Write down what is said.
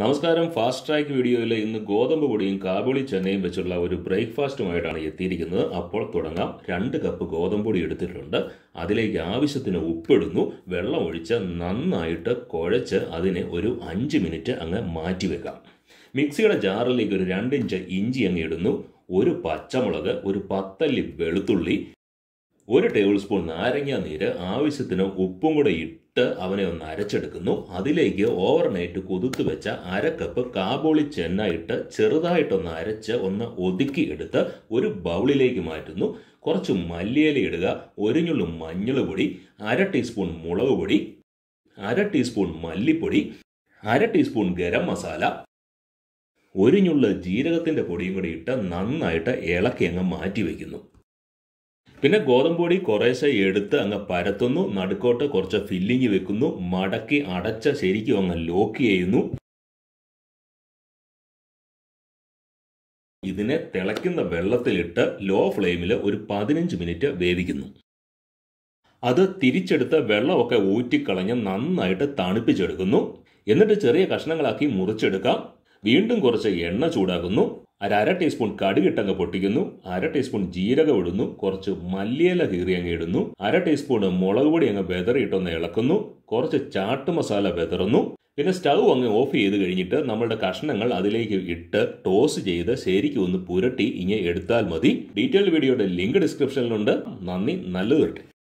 നമസ്കാരം fast track വീഡിയോയിൽ ഇന്ന് ഗോതമ്പ് പൊടിയും കാബുളി ചെന്നൈയും വെച്ചുള്ള ഒരു ബ്രേക്ക്ഫാസ്റ്റുമായിട്ടാണ് എത്തിയിരിക്കുന്നത് അപ്പോൾ തുടങ്ങാം രണ്ട് കപ്പ് ഗോതമ്പ് പൊടി എടുത്തിട്ടുണ്ട് അതിലേക്ക് ആവശ്യത്തിന് ഉപ്പിടുന്നു വെള്ളം ഒഴിച്ച് നന്നായിട്ട് കുഴച്ച് അതിനെ ഒരു അഞ്ച് മിനിറ്റ് അങ്ങ് മാറ്റി വെക്കാം മിക്സിയുടെ ജാറിലേക്ക് ഒരു രണ്ടിഞ്ച് ഇഞ്ചി അങ്ങ് ഇടുന്നു ഒരു പച്ചമുളക് ഒരു പത്തല്ലി വെളുത്തുള്ളി ഒരു ടേബിൾ സ്പൂൺ നാരങ്ങ നീര് ആവശ്യത്തിന് ഉപ്പും കൂടെ ഇട്ട് അവനെ ഒന്ന് അരച്ചെടുക്കുന്നു അതിലേക്ക് ഓവർനൈറ്റ് കൊതുത്തു വെച്ച അര കപ്പ് കാബോളി ചെന്ന ഇട്ട് ചെറുതായിട്ടൊന്ന് അരച്ച് ഒന്ന് ഒതുക്കി എടുത്ത് ഒരു ബൗളിലേക്ക് മാറ്റുന്നു കുറച്ച് മല്ലിയില ഇടുക ഒരു മഞ്ഞൾ പൊടി അര ടീസ്പൂൺ മുളക് പൊടി അര ടീസ്പൂൺ മല്ലിപ്പൊടി അര ടീസ്പൂൺ ഗരം മസാല ഒരു ഞുള്ള് ജീരകത്തിൻ്റെ പൊടിയും കൂടി ഇട്ട് നന്നായിട്ട് ഇളക്കി അങ്ങ് മാറ്റി വയ്ക്കുന്നു പിന്നെ ഗോതമ്പൊടി കുറേശ്ശെ എടുത്ത് അങ്ങ് പരത്തുന്നു നടുക്കോട്ട് കുറച്ച് ഫില്ലിങ് വെക്കുന്നു മടക്കി അടച്ച ശരിക്കും അങ്ങ് ലോക്ക് ചെയ്യുന്നു ഇതിനെ തിളയ്ക്കുന്ന വെള്ളത്തിലിട്ട് ലോ ഫ്ലെയിമിൽ ഒരു പതിനഞ്ച് മിനിറ്റ് വേവിക്കുന്നു അത് തിരിച്ചെടുത്ത വെള്ളമൊക്കെ ഊറ്റിക്കളഞ്ഞ് നന്നായിട്ട് തണുപ്പിച്ചെടുക്കുന്നു എന്നിട്ട് ചെറിയ കഷ്ണങ്ങളാക്കി മുറിച്ചെടുക്കാം വീണ്ടും കുറച്ച് എണ്ണ ചൂടാക്കുന്നു അരര ടീസ്പൂൺ കടുകിട്ടങ്ങ് പൊട്ടിക്കുന്നു അര ടീസ്പൂൺ ജീരകം ഇടുന്നു കുറച്ച് മല്ലിയില കീറി അങ്ങ് ഇടുന്നു അര ടീസ്പൂൺ മുളക് പൊടി അങ്ങ് ബെതറിയിട്ടൊന്ന് ഇളക്കുന്നു കുറച്ച് ചാട്ട് മസാല ബെതറുന്നു പിന്നെ സ്റ്റൗ അങ്ങ് ഓഫ് ചെയ്ത് കഴിഞ്ഞിട്ട് നമ്മളുടെ കഷ്ണങ്ങൾ അതിലേക്ക് ഇട്ട് ടോസ് ചെയ്ത് ശരിക്കും ഒന്ന് പുരട്ടി ഇങ്ങനെ എടുത്താൽ മതി ഡീറ്റെയിൽ വീഡിയോയുടെ ലിങ്ക് ഡിസ്ക്രിപ്ഷനിലുണ്ട് നന്ദി നല്ലത് കിട്ടി